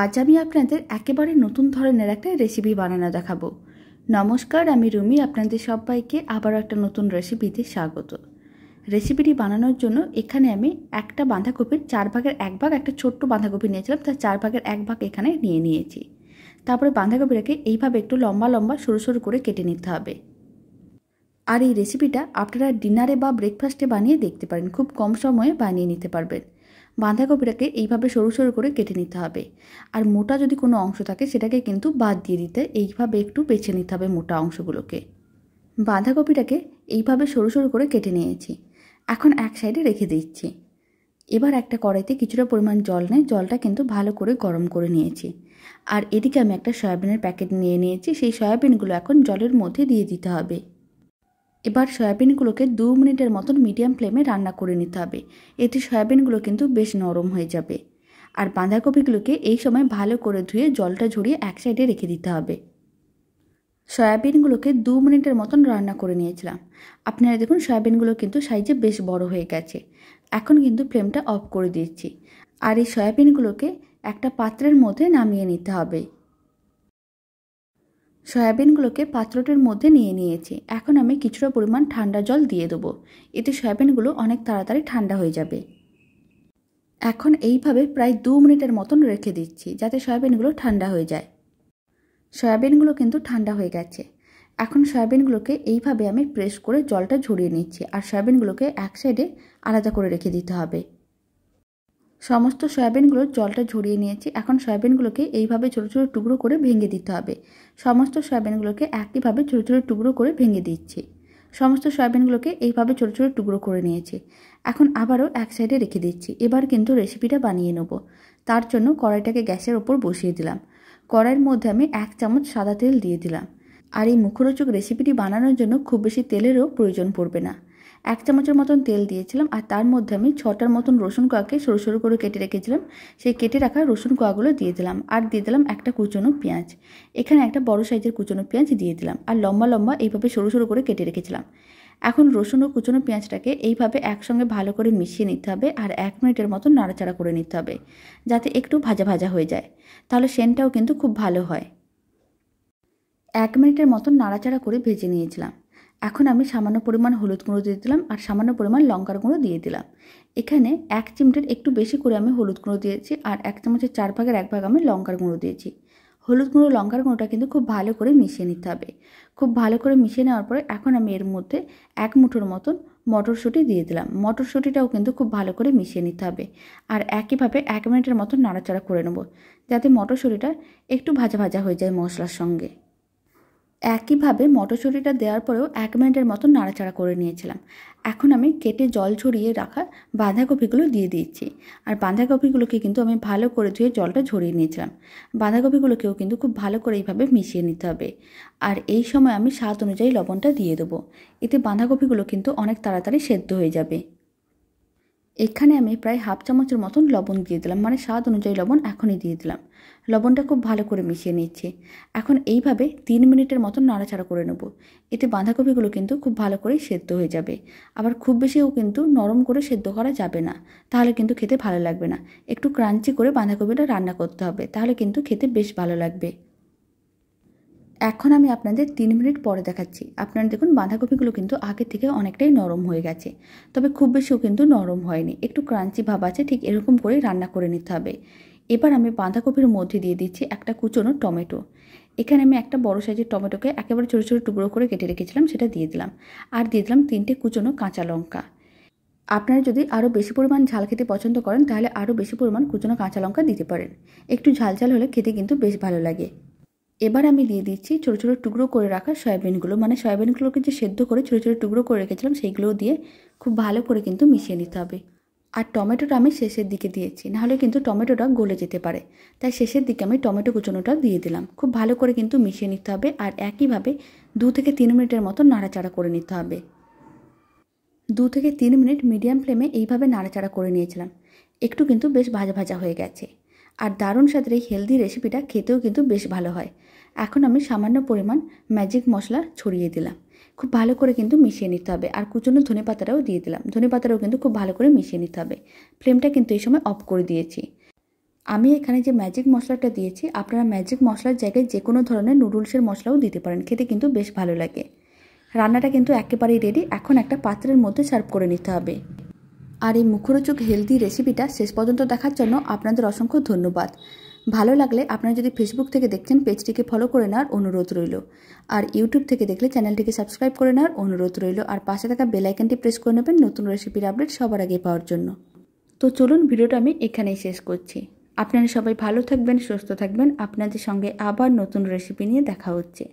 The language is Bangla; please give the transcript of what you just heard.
আজ আমি আপনাদের একেবারে নতুন ধরনের একটা রেসিপি বানানো দেখাবো নমস্কার আমি রুমি আপনাদের সবাইকে আবারও একটা নতুন রেসিপিতে স্বাগত রেসিপিটি বানানোর জন্য এখানে আমি একটা বাঁধাকপির চার ভাগের এক ভাগ একটা ছোট্ট বাঁধাকপি নিয়েছিলাম তার চার ভাগের এক ভাগ এখানে নিয়ে নিয়েছি তারপরে বাঁধাকপিটাকে এইভাবে একটু লম্বা লম্বা সরু সরু করে কেটে নিতে হবে আর এই রেসিপিটা আপনারা ডিনারে বা ব্রেকফাস্টে বানিয়ে দেখতে পারেন খুব কম সময়ে বানিয়ে নিতে পারবেন বাঁধাকপিটাকে এইভাবে সরু সরু করে কেটে নিতে হবে আর মোটা যদি কোনো অংশ থাকে সেটাকে কিন্তু বাদ দিয়ে দিতে এইভাবে একটু বেছে নিতে হবে মোটা অংশগুলোকে বাঁধাকপিটাকে এইভাবে সরু সরু করে কেটে নিয়েছি এখন এক সাইডে রেখে দিচ্ছি এবার একটা কড়াইতে কিছুটা পরিমাণ জল নেয় জলটা কিন্তু ভালো করে গরম করে নিয়েছি আর এদিকে আমি একটা সয়াবিনের প্যাকেট নিয়ে নিয়েছি সেই সয়াবিনগুলো এখন জলের মধ্যে দিয়ে দিতে হবে এবার সয়াবিনগুলোকে দু মিনিটের মতন মিডিয়াম ফ্লেমে রান্না করে নিতে হবে এতে সয়াবিনগুলো কিন্তু বেশ নরম হয়ে যাবে আর বাঁধাকপিগুলোকে এই সময় ভালো করে ধুয়ে জলটা ঝরিয়ে এক সাইডে রেখে দিতে হবে সয়াবিনগুলোকে দু মিনিটের মতন রান্না করে নিয়েছিলাম আপনারা দেখুন সয়াবিনগুলো কিন্তু সাইজে বেশ বড় হয়ে গেছে এখন কিন্তু ফ্লেমটা অফ করে দিচ্ছি আর এই সয়াবিনগুলোকে একটা পাত্রের মধ্যে নামিয়ে নিতে হবে সয়াবিনগুলোকে পাত্রটির মধ্যে নিয়ে নিয়েছি এখন আমি কিছুটা পরিমাণ ঠান্ডা জল দিয়ে দেবো এতে সয়াবিনগুলো অনেক তাড়াতাড়ি ঠান্ডা হয়ে যাবে এখন এইভাবে প্রায় দু মিনিটের মতন রেখে দিচ্ছি যাতে সয়াবিনগুলো ঠান্ডা হয়ে যায় সয়াবিনগুলো কিন্তু ঠান্ডা হয়ে গেছে এখন সয়াবিনগুলোকে এইভাবে আমি প্রেস করে জলটা ঝরিয়ে নিচ্ছি আর সয়াবিনগুলোকে এক সাইডে আলাদা করে রেখে দিতে হবে সমস্ত সয়াবিনগুলোর জলটা ঝরিয়ে নিয়েছি এখন সয়াবিনগুলোকে এইভাবে ছোটো ছোটো টুকরো করে ভেঙে দিতে হবে সমস্ত সয়াবিনগুলোকে একইভাবে ছোটো ছোটো টুকরো করে ভেঙে দিচ্ছি সমস্ত সয়াবিনগুলোকে এইভাবে ছোটো ছোটো টুকরো করে নিয়েছি এখন আবারও এক সাইডে রেখে দিচ্ছি এবার কিন্তু রেসিপিটা বানিয়ে নেব তার জন্য কড়াইটাকে গ্যাসের ওপর বসিয়ে দিলাম কড়াইয়ের মধ্যে আমি এক চামচ সাদা তেল দিয়ে দিলাম আর এই মুখরোচক রেসিপিটি বানানোর জন্য খুব বেশি তেলেরও প্রয়োজন পড়বে না এক চামচের মতন তেল দিয়েছিলাম আর তার মধ্যে আমি ছটার মতন রসুন কোয়াকে সরু সরু করে কেটে রেখেছিলাম সেই কেটে রাখা রসুন কোয়াগুলো দিয়ে দিলাম আর দিয়ে দিলাম একটা কুচনো পেঁয়াজ এখানে একটা বড় সাইজের কুচনো পেঁয়াজ দিয়ে দিলাম আর লম্বা লম্বা এইভাবে সরু সরু করে কেটে রেখেছিলাম এখন রসুন ও কুচনো পেঁয়াজটাকে এইভাবে একসঙ্গে ভালো করে মিশিয়ে নিতে হবে আর এক মিনিটের মতন নাড়াচাড়া করে নিতে হবে যাতে একটু ভাজা ভাজা হয়ে যায় তাহলে সেনটাও কিন্তু খুব ভালো হয় এক মিনিটের মতন নাড়াচাড়া করে ভেজে নিয়েছিলাম এখন আমি সামান্য পরিমাণ হলুদ গুঁড়ো দিয়ে দিলাম আর সামান্য পরিমাণ লঙ্কার গুঁড়ো দিয়ে দিলাম এখানে এক চিমটের একটু বেশি করে আমি হলুদ গুঁড়ো দিয়েছি আর এক চামচের চার ভাগের এক ভাগ আমি লঙ্কার গুঁড়ো দিয়েছি হলুদ গুঁড়ো লঙ্কার গুঁড়োটা কিন্তু খুব ভালো করে মিশিয়ে নিতে হবে খুব ভালো করে মিশিয়ে নেওয়ার পরে এখন আমি এর মধ্যে এক মুঠোর মতন মটরশুঁটি দিয়ে দিলাম মটরশুঁটিটাও কিন্তু খুব ভালো করে মিশিয়ে নিতে হবে আর একইভাবে এক মিনিটের মতন নাড়াচাড়া করে নেব যাতে মটরশুঁটিটা একটু ভাজা ভাজা হয়ে যায় মশলার সঙ্গে একইভাবে মটরশুঁটিটা দেওয়ার পরেও এক মিনিটের মতো নাড়াচাড়া করে নিয়েছিলাম এখন আমি কেটে জল ছড়িয়ে রাখা বাঁধাকপিগুলো দিয়ে দিয়েছি আর বাঁধাকপিগুলোকে কিন্তু আমি ভালো করে ধুয়ে জলটা ঝরিয়ে নিয়েছিলাম বাঁধাকপিগুলোকেও কিন্তু খুব ভালো করে এইভাবে মিশিয়ে নিতে হবে আর এই সময় আমি স্বাদ অনুযায়ী লবণটা দিয়ে দেবো এতে বাঁধাকপিগুলো কিন্তু অনেক তাড়াতাড়ি সেদ্ধ হয়ে যাবে এখানে আমি প্রায় হাফ চামচের মতন লবণ দিয়ে দিলাম মানে স্বাদ অনুযায়ী লবণ এখনই দিয়ে দিলাম লবণটা খুব ভালো করে মিশিয়ে নিচ্ছে এখন এইভাবে তিন মিনিটের মতন নাড়াচাড়া করে নেব এতে বাঁধাকপিগুলো কিন্তু খুব ভালো করে সেদ্ধ হয়ে যাবে আবার খুব বেশিও কিন্তু নরম করে সেদ্ধ করা যাবে না তাহলে কিন্তু খেতে ভালো লাগবে না একটু ক্রাঞ্চি করে বাঁধাকপিটা রান্না করতে হবে তাহলে কিন্তু খেতে বেশ ভালো লাগবে এখন আমি আপনাদের তিন মিনিট পরে দেখাচ্ছি আপনারা দেখুন বাঁধাকপিগুলো কিন্তু আগে থেকে অনেকটাই নরম হয়ে গেছে তবে খুব বেশিও কিন্তু নরম হয়নি একটু ক্রাঞ্চি ভাব আছে ঠিক এরকম করে রান্না করে নিতে হবে এবার আমি বাঁধাকপির মধ্যে দিয়ে দিচ্ছি একটা কুচনো টমেটো এখানে আমি একটা বড় সাইজের টমেটোকে একেবারে ছোটো ছোটো টুকরো করে কেটে রেখেছিলাম সেটা দিয়ে দিলাম আর দিয়ে দিলাম তিনটে কুচনো কাঁচা লঙ্কা আপনারা যদি আরও বেশি পরিমাণ ঝাল খেতে পছন্দ করেন তাহলে আরও বেশি পরিমাণ কুচনো কাঁচা লঙ্কা দিতে পারেন একটু ঝাল ঝাল হলে খেতে কিন্তু বেশ ভালো লাগে এবার আমি দিয়ে দিচ্ছি ছোটো ছোটো টুকরো করে রাখা সয়াবিনগুলো মানে সয়াবিনগুলোকে যে সেদ্ধ করে ছোটো ছোটো টুকরো করে রেখেছিলাম সেইগুলো দিয়ে খুব ভালো করে কিন্তু মিশিয়ে নিতে হবে আর টমেটোটা আমি শেষের দিকে দিয়েছি নাহলে কিন্তু টমেটোটা গলে যেতে পারে তাই শেষের দিকে আমি টমেটো কুচনোটা দিয়ে দিলাম খুব ভালো করে কিন্তু মিশিয়ে নিতে হবে আর একইভাবে দু থেকে তিন মিনিটের মতো নাড়াচাড়া করে নিতে হবে দু থেকে তিন মিনিট মিডিয়াম ফ্লেমে এইভাবে নাড়াচাড়া করে নিয়েছিলাম একটু কিন্তু বেশ ভাজা ভাজা হয়ে গেছে আর দারুণ স্বাদের এই হেলদি রেসিপিটা খেতেও কিন্তু বেশ ভালো হয় এখন আমি সামান্য পরিমাণ ম্যাজিক মশলা ছড়িয়ে দিলাম খুব ভালো করে কিন্তু মিশিয়ে নিতে হবে আর কুচনো ধনে পাতাটাও দিয়ে দিলাম ধনে পাতাটাও কিন্তু খুব ভালো করে মিশিয়ে নিতে হবে ফ্লেমটা কিন্তু এই সময় অফ করে দিয়েছি আমি এখানে যে ম্যাজিক মশলাটা দিয়েছি আপনারা ম্যাজিক মশলার জায়গায় যে কোনো ধরনের নুডলসের মশলাও দিতে পারেন খেতে কিন্তু বেশ ভালো লাগে রান্নাটা কিন্তু একেবারেই রেডি এখন একটা পাত্রের মধ্যে সার্ভ করে নিতে হবে আর এই মুখরোচক হেলদি রেসিপিটা শেষ পর্যন্ত দেখার জন্য আপনাদের অসংখ্য ধন্যবাদ ভালো লাগলে আপনারা যদি ফেসবুক থেকে দেখছেন পেজটিকে ফলো করে নেওয়ার অনুরোধ রইল আর ইউটিউব থেকে দেখলে চ্যানেলটিকে সাবস্ক্রাইব করে নেওয়ার অনুরোধ রইল আর পাশে থাকা বেলাইকনটি প্রেস করে নেবেন নতুন রেসিপির আপডেট সবার আগে পাওয়ার জন্য তো চলুন ভিডিওটা আমি এখানেই শেষ করছি আপনারা সবাই ভালো থাকবেন সুস্থ থাকবেন আপনাদের সঙ্গে আবার নতুন রেসিপি নিয়ে দেখা হচ্ছে